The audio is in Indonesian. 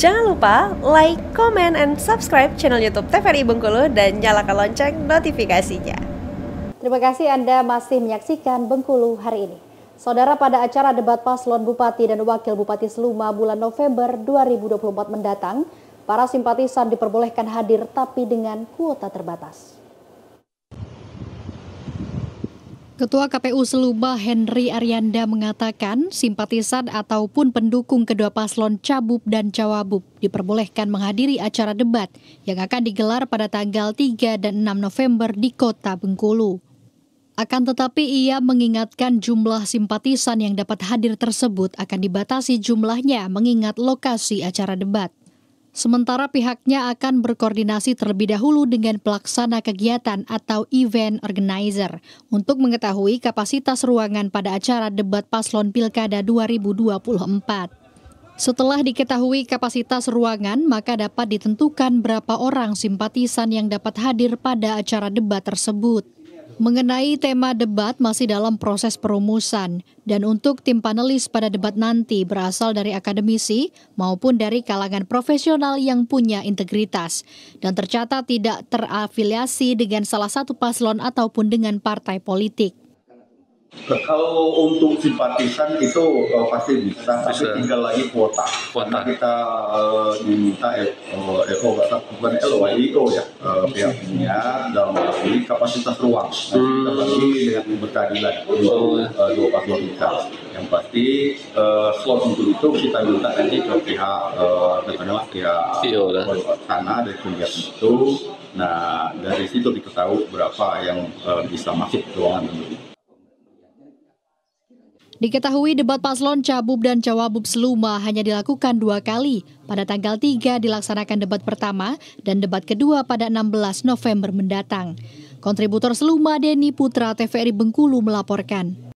Jangan lupa like, comment, and subscribe channel YouTube TVRI Bengkulu dan nyalakan lonceng notifikasinya. Terima kasih Anda masih menyaksikan Bengkulu hari ini. Saudara pada acara debat paslon Bupati dan Wakil Bupati Seluma bulan November 2024 mendatang, para simpatisan diperbolehkan hadir tapi dengan kuota terbatas. Ketua KPU Seluba Henry Arianda mengatakan simpatisan ataupun pendukung kedua paslon Cabup dan Cawabub diperbolehkan menghadiri acara debat yang akan digelar pada tanggal 3 dan 6 November di Kota Bengkulu. Akan tetapi ia mengingatkan jumlah simpatisan yang dapat hadir tersebut akan dibatasi jumlahnya mengingat lokasi acara debat. Sementara pihaknya akan berkoordinasi terlebih dahulu dengan pelaksana kegiatan atau event organizer untuk mengetahui kapasitas ruangan pada acara debat paslon Pilkada 2024. Setelah diketahui kapasitas ruangan, maka dapat ditentukan berapa orang simpatisan yang dapat hadir pada acara debat tersebut. Mengenai tema debat masih dalam proses perumusan dan untuk tim panelis pada debat nanti berasal dari akademisi maupun dari kalangan profesional yang punya integritas dan tercatat tidak terafiliasi dengan salah satu paslon ataupun dengan partai politik. Nah, kalau untuk simpatisan itu uh, pasti bisa, tapi tinggal lagi kuota. kuota. Karena kita uh, diminta uh, e- eh, Eko bukan Eko ya, uh, pihak dunia dalam ini kapasitas ruang. Nah, kita hmm. dengan berkeadilan untuk pas dua paswa Yang pasti uh, slot untuk itu kita minta nanti ke pihak uh, pihak e sana dari kegiatan itu. Nah dari situ diketahui berapa yang uh, bisa masuk ruangan itu. Diketahui debat paslon Cabub dan Cawabub Seluma hanya dilakukan dua kali. Pada tanggal 3 dilaksanakan debat pertama dan debat kedua pada 16 November mendatang. Kontributor Seluma Denny Putra TVRI Bengkulu melaporkan.